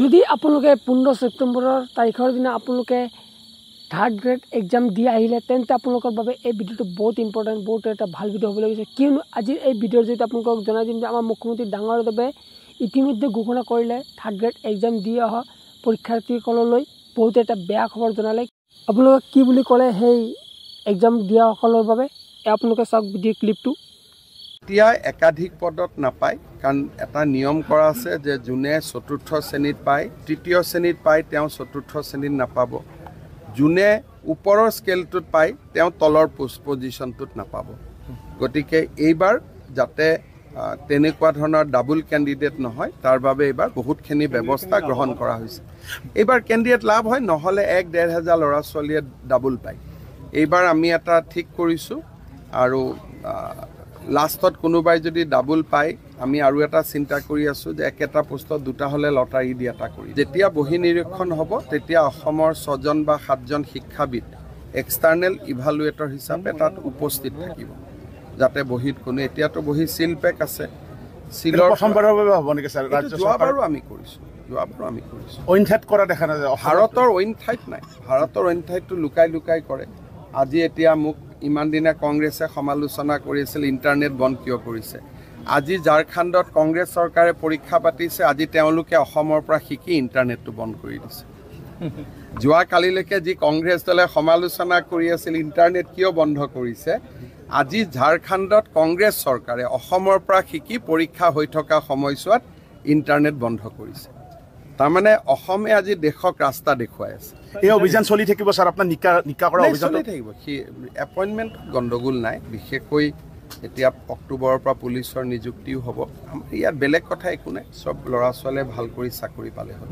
যদি আপোনালোকে পোন্ধৰ ছেপ্টেম্বৰৰ তাৰিখৰ দিনা আপোনালোকে থাৰ্ড গ্ৰেড এক্সাম দি আহিলে তেন্তে আপোনালোকৰ বাবে এই ভিডিঅ'টো বহুত ইম্পৰ্টেণ্ট বহুত এটা ভাল ভিডিঅ' হ'বলৈ গৈছে কিয়নো আজিৰ এই ভিডিঅ'ৰ জৰিয়তে আপোনালোকক জনাই দিম যে আমাৰ মুখ্যমন্ত্ৰী ডাঙৰ বাবে ইতিমধ্যে ঘোষণা কৰিলে থাৰ্ড গ্ৰেড এক্সাম দি অহা পৰীক্ষাৰ্থীসকললৈ বহুত এটা বেয়া খবৰ জনালে আপোনালোকে কি বুলি ক'লে সেই এক্সাম দিয়াসকলৰ বাবে আপোনালোকে চাওক ভিডিঅ' ক্লিপটো এতিয়া একাধিক পদত নাপায় কাৰণ এটা নিয়ম কৰা আছে যে যোনে চতুৰ্থ শ্ৰেণীত পায় তৃতীয় শ্ৰেণীত পায় তেওঁ চতুৰ্থ শ্ৰেণীত নাপাব যোনে ওপৰৰ স্কেলটোত পায় তেওঁ তলৰ পোষ্ট পজিশ্যনটোত নাপাব গতিকে এইবাৰ যাতে তেনেকুৱা ধৰণৰ ডাবুল কেণ্ডিডেট নহয় তাৰ বাবে এইবাৰ বহুতখিনি ব্যৱস্থা গ্ৰহণ কৰা হৈছে এইবাৰ কেণ্ডিডেট লাভ হয় নহ'লে এক ডেৰ হেজাৰ ল'ৰা ছোৱালীয়ে ডাবল পায় এইবাৰ আমি এটা ঠিক কৰিছোঁ আৰু লাষ্টত কোনোবাই যদি ডাবল পায় আমি আৰু এটা চিন্তা কৰি আছোঁ যে একেটা পোষ্টত দুটা হ'লে লটাৰী দি এটা কৰি যেতিয়া বহি নিৰীক্ষণ হ'ব তেতিয়া অসমৰ ছজন বা সাতজন শিক্ষাবিদ এক্সটাৰ্নেল ইভালুৱেটৰ হিচাপে তাত উপস্থিত থাকিব যাতে বহীত কোনো এতিয়াতো বহী চিল পেক আছে ভাৰতৰ অইন ঠাইত নাই ভাৰতৰ অইন ঠাইতটো লুকাই লুকাই কৰে আজি এতিয়া মোক ইমান দিনে কংগ্ৰেছে সমালোচনা কৰি আছিল ইণ্টাৰনেট বন্ধ কিয় কৰিছে আজি ঝাৰখণ্ডত কংগ্ৰেছ চৰকাৰে পৰীক্ষা পাতিছে আজি তেওঁলোকে অসমৰ পৰা শিকি ইণ্টাৰনেটটো বন্ধ কৰি দিছে যোৱাকালিলৈকে যি কংগ্ৰেছ দলে সমালোচনা কৰি আছিল ইণ্টাৰনেট কিয় বন্ধ কৰিছে আজি ঝাৰখণ্ডত কংগ্ৰেছ চৰকাৰে অসমৰ পৰা শিকি পৰীক্ষা হৈ থকা সময়ছোৱাত ইণ্টাৰনেট বন্ধ কৰিছে তাৰমানে অসমে আজি দেশক ৰাস্তা দেখুৱাই আছে এই অভিযান চলি থাকিব ছাৰ আপোনাৰ নিকা নিকা কৰা অভিযান চলি থাকিব সি এপইণ্টমেণ্ট গণ্ডগোল নাই বিশেষকৈ এতিয়া অক্টোবৰৰ পৰা পুলিচৰ নিযুক্তিও হ'ব আমাৰ ইয়াত বেলেগ কথা একো নাই চব ল'ৰা ছোৱালীয়ে ভাল কৰি চাকৰি পালে হ'ল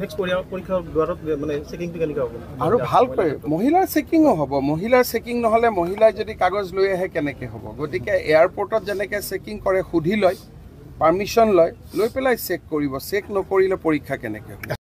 আৰু ভালকৈ মহিলাৰ চেকিঙো হ'ব মহিলাৰ চেকিং নহ'লে মহিলাই যদি কাগজ লৈ আহে কেনেকৈ হ'ব গতিকে এয়াৰপৰ্টত যেনেকৈ চেকিং কৰে সুধি লয় পাৰ্মিশ্যন লয় লৈ পেলাই চেক কৰিব চেক নকৰিলে পৰীক্ষা কেনেকৈ হ'ব